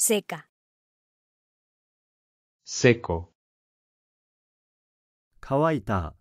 seca, seco. 乾いた